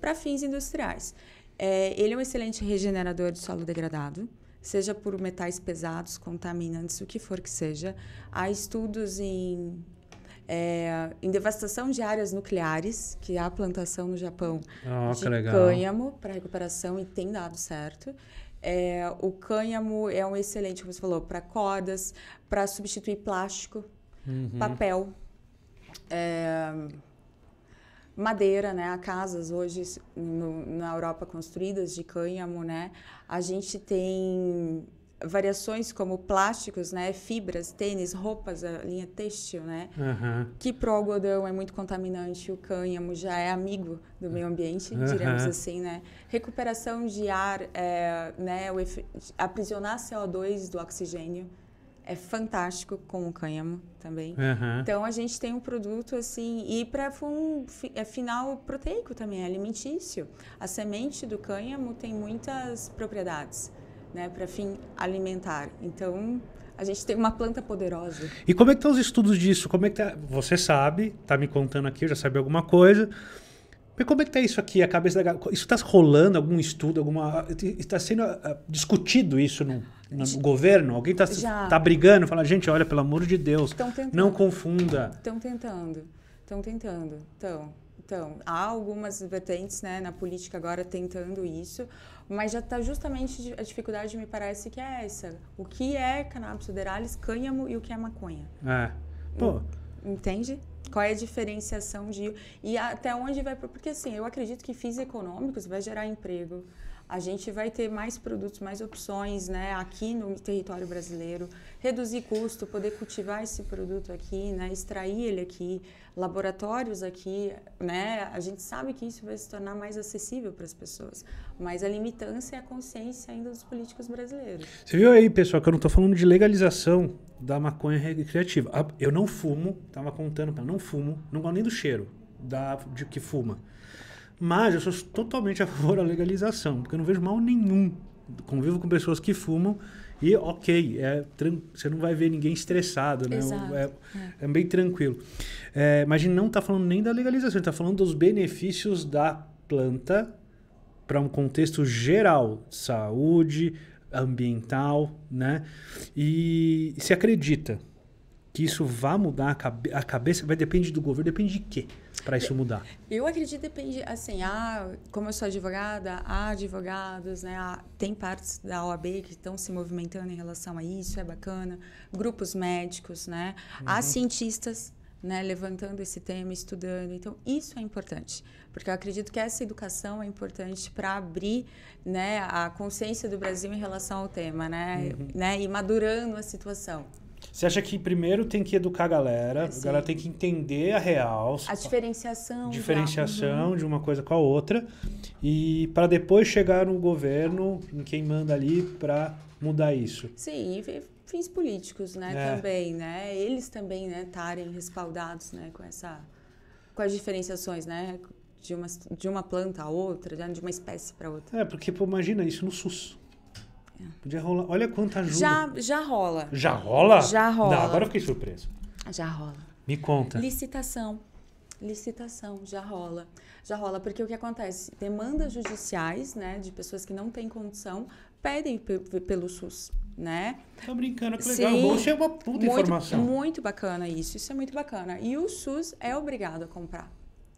para fins industriais. É, ele é um excelente regenerador de solo degradado seja por metais pesados, contaminantes, o que for que seja. Há estudos em, é, em devastação de áreas nucleares, que há plantação no Japão oh, de cânhamo para recuperação e tem dado certo. É, o cânhamo é um excelente, como você falou, para cordas, para substituir plástico, uhum. papel, é, madeira, né? Há casas hoje no, na Europa construídas de cânhamo, né? A gente tem variações como plásticos, né, fibras, tênis, roupas, a linha têxtil, né, uhum. que pro algodão é muito contaminante, o cânhamo já é amigo do meio ambiente, uhum. diremos assim, né, recuperação de ar, é, né, efe... aprisionar CO2 do oxigênio é fantástico com o cânhamo também. Uhum. Então a gente tem um produto assim e para um é final proteico também, é alimentício. A semente do cânhamo tem muitas propriedades né, para fim alimentar. Então, a gente tem uma planta poderosa. E como é que estão os estudos disso? Como é que tá? Você sabe, tá me contando aqui, eu já sabia alguma coisa. Mas como é que tá isso aqui? A cabeça da Isso está rolando algum estudo, alguma. Está sendo ah, discutido isso no, no governo? Alguém está tá brigando, fala, gente, olha, pelo amor de Deus, não confunda. Estão tentando, estão tentando. Então, então, há algumas vertentes né, na política agora tentando isso. Mas já está justamente a dificuldade, me parece, que é essa. O que é cannabis federalis, cânhamo e o que é maconha? É. Pô. Entende? Qual é a diferenciação de. E até onde vai. Porque assim, eu acredito que fins econômicos vai gerar emprego, a gente vai ter mais produtos, mais opções né, aqui no território brasileiro, reduzir custo, poder cultivar esse produto aqui, né, extrair ele aqui, laboratórios aqui. Né, a gente sabe que isso vai se tornar mais acessível para as pessoas, mas a limitância é a consciência ainda dos políticos brasileiros. Você viu aí, pessoal, que eu não estou falando de legalização da maconha recreativa. Eu não fumo, estava contando, não fumo, não gosto nem do cheiro da, de que fuma. Mas eu sou totalmente a favor da legalização, porque eu não vejo mal nenhum. Convivo com pessoas que fumam e ok, é, você não vai ver ninguém estressado, né? É, é, é, bem tranquilo. É, mas a gente não está falando nem da legalização, está falando dos benefícios da planta para um contexto geral, saúde, ambiental, né? E se acredita que isso vai mudar a, cabe a cabeça, vai depender do governo, depende de quê? para isso mudar? Eu acredito depende, assim, ah, como eu sou advogada, há advogados, né, há, tem partes da OAB que estão se movimentando em relação a isso, é bacana, grupos médicos, né, uhum. há cientistas, né, levantando esse tema, estudando, então isso é importante, porque eu acredito que essa educação é importante para abrir, né, a consciência do Brasil em relação ao tema, né, uhum. né, e madurando a situação. Você acha que primeiro tem que educar a galera, a galera tem que entender a real. A diferenciação. Diferenciação uhum. de uma coisa com a outra. E para depois chegar no governo, em quem manda ali, para mudar isso. Sim, e fins políticos, né, é. também, né? Eles também, né, estarem respaldados, né, com essa com as diferenciações, né, de uma de uma planta a outra, de uma espécie para outra. É, porque pô, imagina isso no SUS. Podia rolar. Olha quanta ajuda. Já, já rola. Já rola? Já rola. Não, agora eu fiquei surpreso. Já rola. Me conta. Licitação. Licitação, já rola. Já rola, porque o que acontece? Demandas judiciais, né, de pessoas que não têm condição, pedem pelo SUS, né? Tá brincando, que legal. Sim, é uma puta muito, informação. Muito bacana isso, isso é muito bacana. E o SUS é obrigado a comprar.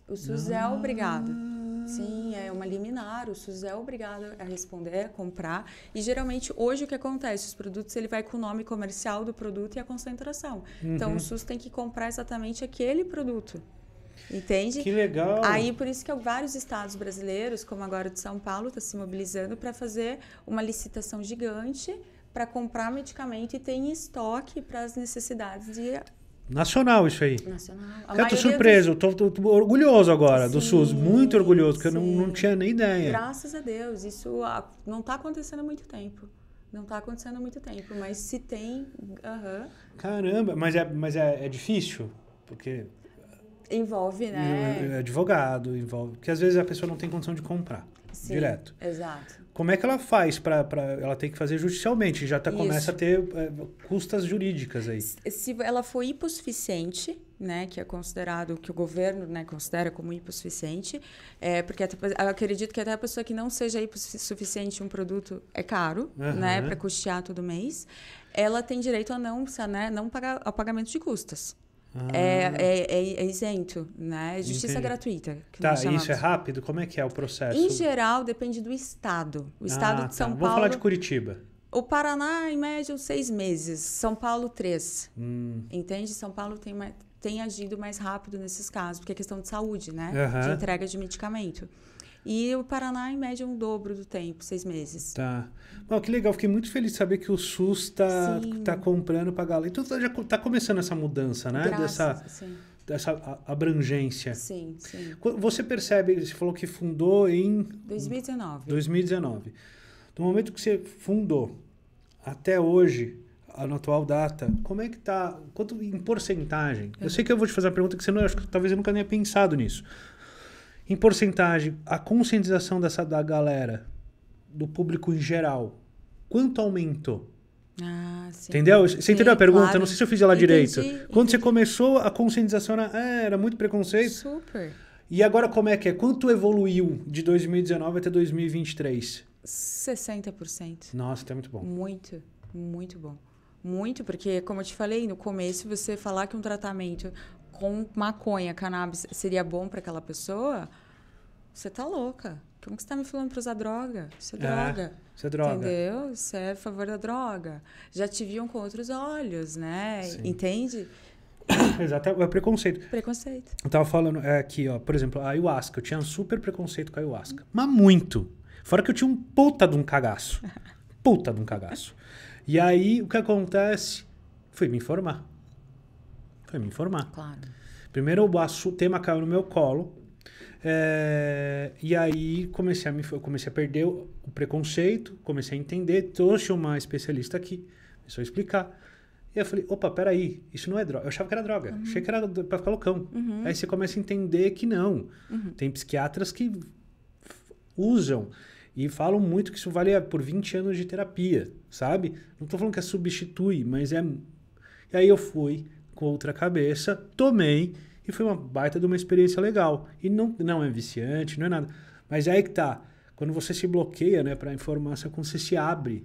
O SUS é obrigado. Ah. Sim, é uma liminar. O SUS é obrigado a responder, a comprar. E geralmente hoje o que acontece? Os produtos ele vai com o nome comercial do produto e a concentração. Uhum. Então o uhum. SUS tem que comprar exatamente aquele produto. Entende? Que legal. Aí por isso que vários estados brasileiros, como agora o de São Paulo, está se mobilizando para fazer uma licitação gigante para comprar medicamento e ter em estoque para as necessidades de Nacional isso aí. Nacional. eu tô surpreso, dos... tô, tô, orgulhoso agora sim, do SUS, muito orgulhoso, porque sim. eu não, não tinha nem ideia. Graças a Deus, isso ah, não está acontecendo há muito tempo. Não está acontecendo há muito tempo, mas se tem, Uh -huh. Caramba, mas, é, mas é, é difícil? Porque... Envolve, né? Advogado, envolve... Porque às vezes a pessoa não tem condição de comprar. Sim, direto. Exato. Como é que ela faz para ela tem que fazer judicialmente? Já tá, começa a ter é, custas jurídicas aí. Se, ela for hipossuficiente, né, que é considerado que o governo, né, considera como hipossuficiente, é porque até, eu acredito que até a pessoa que não seja hipossuficiente um produto é caro, uhum. né, para custear todo mês, ela tem direito a não, né, não pagar ao pagamento de custas. É, ah. É, é, é, isento, né? Justiça Entendi. gratuita. tá, isso é rápido? Como é que é o processo? Em geral, depende do estado. O ah, estado ah, de tá. São tá. Paulo. Vamos falar de Curitiba. O Paraná, em média, seis meses. São Paulo, três. Hum. Entende? São Paulo tem, tem agido mais rápido nesses casos, porque é questão de saúde, né? De entrega de medicamento. E o Paraná, em média, um dobro do tempo, seis meses. Tá. Bom, que legal. Fiquei muito feliz de saber que o SUS está tá comprando para galera. Então, tá já está começando essa mudança, né? Graças, Dessa... dessa abrangência. Sim, sim. Você percebe, você falou que fundou em 2019. 2019. Do momento que você fundou até hoje, na atual data, como é que tá, quanto em porcentagem? Uhum. Eu sei que eu vou te fazer uma pergunta que você não, acho que talvez eu nunca tenha pensado nisso. Em porcentagem, a conscientização dessa da galera, do público em geral, quanto aumentou? Ah, sim. Entendeu? Você sim, entendeu a pergunta? Claro. Não sei se eu fiz ela entendi, direito. Quando você começou, a conscientização era, é, era muito preconceito. Super. E agora como é que é? Quanto evoluiu de 2019 até 2023? 60%. Nossa, tá muito bom. Muito, muito bom. Muito, porque, como eu te falei, no começo, você falar que um tratamento com maconha, cannabis, seria bom para aquela pessoa, você tá louca. Como que você tá me falando para usar droga? Isso é, é droga. Isso é droga. Entendeu? Isso é a favor da droga. Já te viam com outros olhos, né? Sim. Entende? Exato, é preconceito. Preconceito. Eu tava falando é, aqui, ó, por exemplo, a ayahuasca. Eu tinha um super preconceito com a ayahuasca. Hum. Mas muito. Fora que eu tinha um puta de um cagaço. puta de um cagaço. E aí, o que acontece? Fui me informar. Foi me informar. Claro. Primeiro o tema caiu no meu colo. É, e aí comecei a, me, comecei a perder o, preconceito, comecei a entender, trouxe uma especialista aqui, começou a explicar. E eu falei, opa, peraí, isso não é droga. Eu achava que era droga, uhum. achei que era pra ficar loucão. Uhum. Aí você começa a entender que não. Uhum. Tem psiquiatras que usam e falam muito que isso vale por 20 anos de terapia, sabe? Não tô falando que é substitui, mas é... E aí eu fui, com outra cabeça, tomei e foi uma baita de uma experiência legal. E não, não é viciante, não é nada. Mas é aí que tá. Quando você se bloqueia né, para informação, quando você se abre.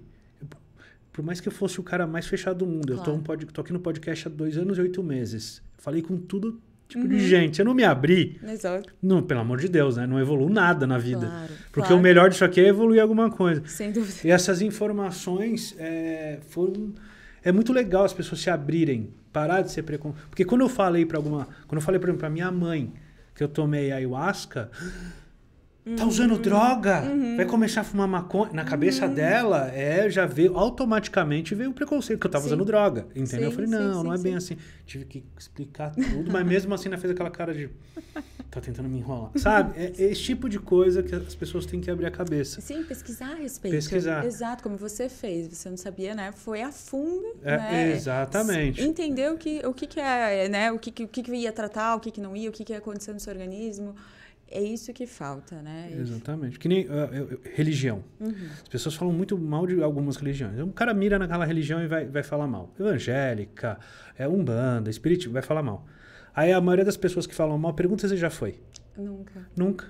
Por mais que eu fosse o cara mais fechado do mundo, claro. eu tô, um pod, tô aqui no podcast há dois anos e oito meses. Falei com tudo tipo uhum. de gente. Se eu não me abrir, Exato. Não, pelo amor de Deus, né? Não evoluo nada na vida. Claro, porque claro. o melhor disso aqui é evoluir alguma coisa. Sem dúvida. E essas informações é, foram. É muito legal as pessoas se abrirem Parar de ser preconceituoso. Porque quando eu falei para alguma. Quando eu falei, para minha mãe que eu tomei ayahuasca tá usando uhum. droga, uhum. vai começar a fumar maconha. Na cabeça uhum. dela, é, já veio, automaticamente veio o preconceito, que eu tava sim. usando droga. Entendeu? Sim, eu falei, não, sim, não é bem assim. Tive que explicar tudo, mas mesmo assim ela fez aquela cara de. Tá tentando me enrolar. Sabe? É, é esse tipo de coisa que as pessoas têm que abrir a cabeça. Sim, pesquisar a respeito. Pesquisar. Exato, como você fez. Você não sabia, né? Foi a fundo. É, né? Exatamente. Entender o que, o que, que é, né? O que, que, o que, que ia tratar, o que, que não ia, o que, que ia acontecer no seu organismo. É isso que falta, né? Exatamente. Que nem uh, eu, religião. Uhum. As pessoas falam muito mal de algumas religiões. Um cara mira naquela religião e vai, vai falar mal. Evangélica, é umbanda, espiritismo, vai falar mal. Aí a maioria das pessoas que falam mal pergunta se é, já foi. Nunca. Nunca.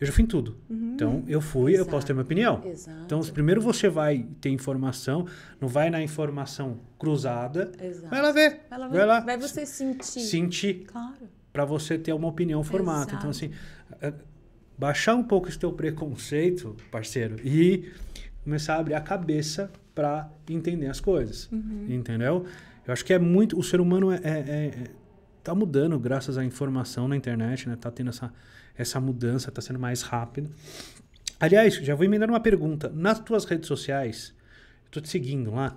Eu já fui em tudo. Uhum. Então, eu fui, Exato. eu posso ter minha opinião. Exato. Então, primeiro você vai ter informação, não vai na informação cruzada. Exato. Vai lá ver. Vai lá, ver. Vai lá. Vai você sentir. Sentir. Claro para você ter uma opinião formada. Exato. Então, assim, eh, baixar um pouco esse teu preconceito, parceiro, e começar a abrir a cabeça para entender as coisas, uhum. entendeu? Eu acho que é muito, o ser humano é, é, é, é tá mudando graças à informação na internet, né? Tá tendo essa, essa mudança, tá sendo mais rápido. Aliás, já vou emendar uma pergunta. Nas tuas redes sociais, eu tô te seguindo lá,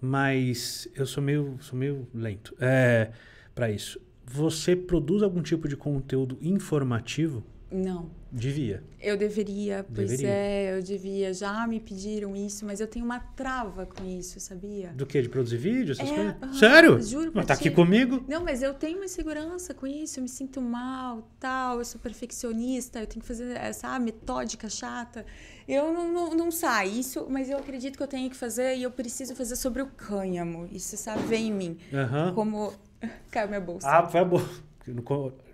mas eu sou meio, sou meio lento é, eh, para isso. Você produz algum tipo de conteúdo informativo? Não. Devia. Eu deveria, pois deveria. é, eu devia. Já me pediram isso, mas eu tenho uma trava com isso, sabia? Do que? De produzir vídeo, essas é, coisas? Sério? Juro Mas tá aqui comigo? Não, mas eu tenho uma insegurança com isso, eu me sinto mal, tal, eu sou perfeccionista, eu tenho que fazer essa ah, metódica chata. Eu não, não, não sai isso, mas eu acredito que eu tenho que fazer e eu preciso fazer sobre o cânhamo. Isso sabe, vem em mim. Uhum. Como Caiu minha bolsa. Ah, foi a bolsa.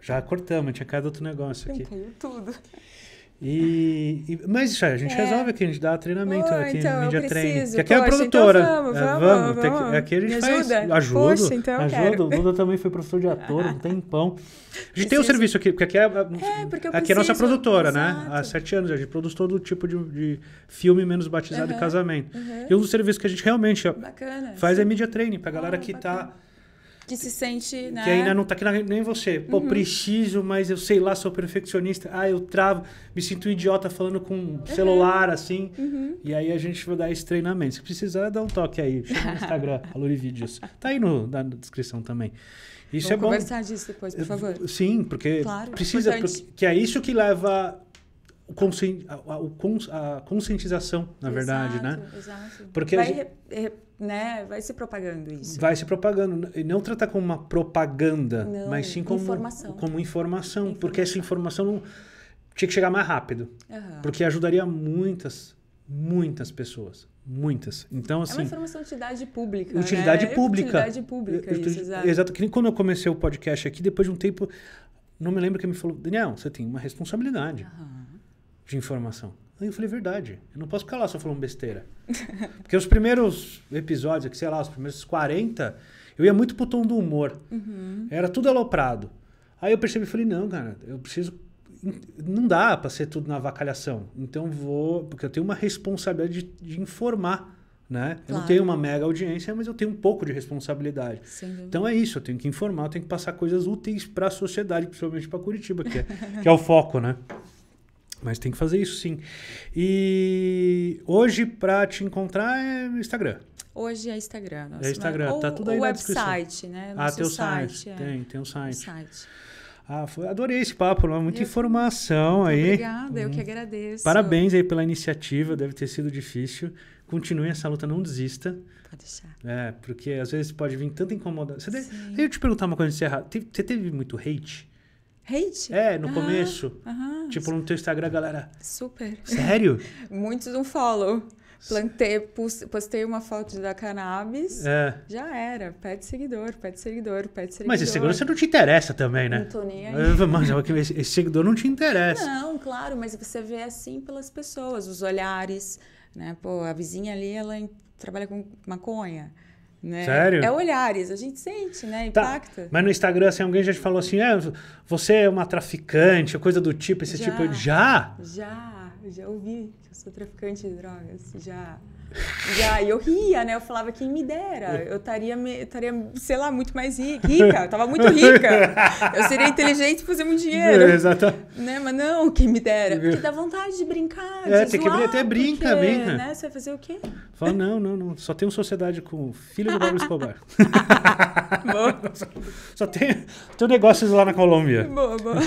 Já cortamos, tinha caído outro negócio aqui. Caiu tudo. E, e, mas isso aí, a gente é. resolve aqui, a gente dá treinamento aqui então, no Media Training. Que aqui é Poxa, é então a produtora. Então vamos, vamos, é, vamos, vamos. Aqui, a gente Me faz. Ajuda. Poxa, então ajuda. O Duda também foi professor de ator um tempão. A gente preciso. tem o um serviço aqui, porque aqui é, é, é porque aqui é a nossa produtora, né? Há sete anos a gente produz todo tipo de, de filme menos batizado uhum, e casamento. Uhum. E um dos serviços que a gente realmente bacana, faz sim. é Media Training, pra galera ah, que tá bacana. tá que se sente. Né? Que ainda não tá aqui nem você. Pô, uhum. preciso, mas eu sei lá, sou perfeccionista. Ah, eu travo, me sinto um idiota falando com um uhum. celular, uhum. assim. Uhum. E aí a gente vai dar esse treinamento. Se precisar, dá um toque aí. no Instagram, Aluri está Tá aí no, na descrição também. Isso Vamos é bom. conversar disso depois, por favor. Sim, porque claro, é precisa. Importante. Porque é isso que leva a, a, a conscientização, na exato, verdade, né? Exato. Porque Vai re, né, vai se propagando isso. Vai se propagando. E não tratar como uma propaganda, não, mas sim como informação. Como informação, informação. Porque essa informação não, tinha que chegar mais rápido. Uhum. Porque ajudaria muitas, muitas pessoas. Muitas. Então, assim. É uma assim, informação de utilidade pública. Né? Utilidade né? pública. Utilidade pública, eu, eu, isso, exato. Exato. Que nem quando eu comecei o podcast aqui, depois de um tempo, não me lembro quem me falou, Daniel, você tem uma responsabilidade uhum. de informação. Aí eu falei, verdade. Eu não posso ficar lá só falando besteira. Porque os primeiros episódios, que sei lá, os primeiros 40, eu ia muito pro tom do humor. Uhum. Era tudo aloprado. Aí eu percebi e falei, não, cara, eu preciso. Não dá pra ser tudo na vacalhação. Então vou. Porque eu tenho uma responsabilidade de, de informar. Né? Claro. Eu não tenho uma mega audiência, mas eu tenho um pouco de responsabilidade. Então é isso, eu tenho que informar, eu tenho que passar coisas úteis para a sociedade, principalmente para Curitiba, que é, que é o foco, né? Mas tem que fazer isso sim. E hoje, para te encontrar, é Instagram. Hoje é Instagram. Nossa, é Instagram, mas... tá tudo aí o na website, descrição. né? ah, tem o site. site é. Tem, tem um site. O site. Ah, foi, adorei esse papo, muita eu, informação aí. Obrigada, eu que uhum. agradeço. Parabéns aí pela iniciativa, deve ter sido difícil. Continue essa luta, não desista. Pode deixar. É, porque às vezes pode vir tanta incomodação. deve, eu te perguntar uma coisa de Você teve muito hate? Hate? É, no ah, começo. Ah, tipo, no teu Instagram, galera. Super. Sério? Muitos não follow. Plantei, postei uma foto da cannabis. É. Já era. Pede seguidor, pede seguidor, pede seguidor. Mas esse seguidor não te interessa também, né? Não tô nem aí. Mas é esse seguidor não te interessa. Não, claro, mas você vê assim pelas pessoas, os olhares, né? Pô, a vizinha ali, ela trabalha com maconha. Né? Sério? É olhares, a gente sente, né? Tá. Impacta. Tá. Mas no Instagram, assim, alguém já te falou assim: é, você é uma traficante, coisa do tipo, esse já, tipo. Já? Já, já ouvi que eu sou traficante de drogas, já. E aí eu ria, né? Eu falava, quem me dera, é. eu estaria, sei lá, muito mais rica. rica. Eu tava muito rica. Eu seria inteligente e fazer muito dinheiro. É, Né? Mas não, quem me dera. É. Porque dá vontade de brincar, é, de tem zoar, que até brinca, porque, brinca. Né? Você vai fazer o quê? Fala, não, não, não. Só tenho sociedade com o filho do Pablo Escobar. boa. Só, só tem, tem negócios lá na Colômbia. Boa, boa.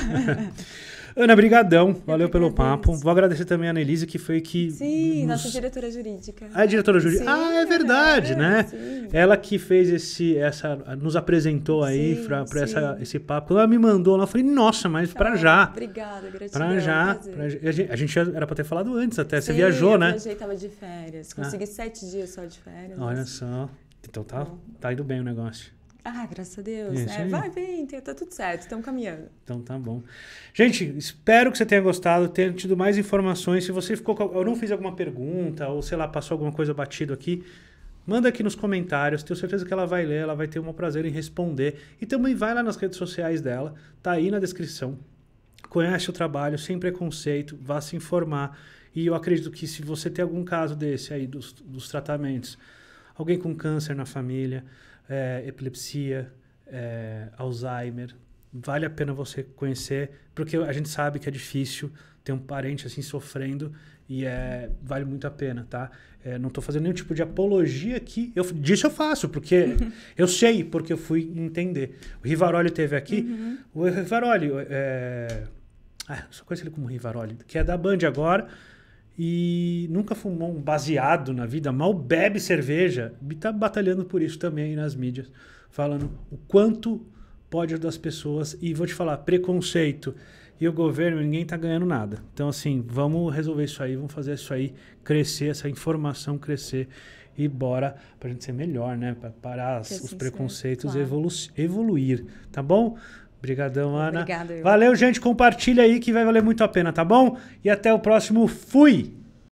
Ana, brigadão. Valeu pelo papo. Vou agradecer também a Anelise, que foi que... Sim, nos... nossa diretora jurídica. Ah, é diretora jurídica. Sim, ah, é verdade, é, né? Sim. Ela que fez esse... Essa, nos apresentou aí para esse papo. Ela me mandou lá, eu falei, nossa, mas para já. Obrigada, gratidão. Para já. Pra, a gente era para ter falado antes até. Sim, Você viajou, né? eu tava de férias. Consegui ah. sete dias só de férias. Olha só. Então tá, tá indo bem o negócio. Ah, graças a Deus. É, é. Vai, vem, tá tudo certo, estamos caminhando. Então tá bom. Gente, espero que você tenha gostado, tenha tido mais informações. Se você ficou. Eu não fiz alguma pergunta, ou sei lá, passou alguma coisa batido aqui. Manda aqui nos comentários, tenho certeza que ela vai ler, ela vai ter um prazer em responder. E também vai lá nas redes sociais dela, tá aí na descrição. Conhece o trabalho, sem preconceito, vá se informar. E eu acredito que se você tem algum caso desse aí, dos, dos tratamentos, alguém com câncer na família, é, epilepsia, é, Alzheimer. Vale a pena você conhecer, porque a gente sabe que é difícil ter um parente assim sofrendo e é, vale muito a pena, tá? É, não estou fazendo nenhum tipo de apologia aqui. Eu, disso eu faço, porque eu sei, porque eu fui entender. O Rivaroli teve aqui. Uhum. O Rivaroli, é, ah, só conheço ele como Rivaroli, que é da Band agora e nunca fumou um baseado na vida, mal bebe cerveja, e está batalhando por isso também nas mídias, falando o quanto pode ajudar as pessoas. E vou te falar, preconceito e o governo, ninguém está ganhando nada. Então, assim, vamos resolver isso aí, vamos fazer isso aí crescer, essa informação crescer e bora pra gente ser melhor, né? Pra parar os preconceitos e evolu evoluir, tá bom? Obrigadão, Ana. Obrigada. Valeu, gente. Compartilha aí que vai valer muito a pena, tá bom? E até o próximo. Fui!